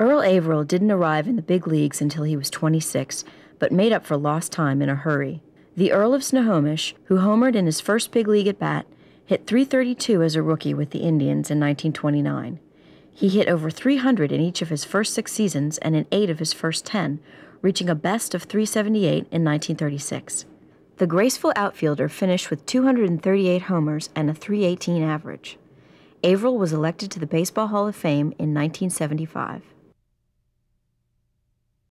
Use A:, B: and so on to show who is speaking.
A: Earl Averill didn't arrive in the big leagues until he was 26, but made up for lost time in a hurry. The Earl of Snohomish, who homered in his first big league at bat, hit 332 as a rookie with the Indians in 1929. He hit over 300 in each of his first six seasons and in eight of his first 10, reaching a best of 378 in 1936. The graceful outfielder finished with 238 homers and a 318 average. Averill was elected to the Baseball Hall of Fame in 1975.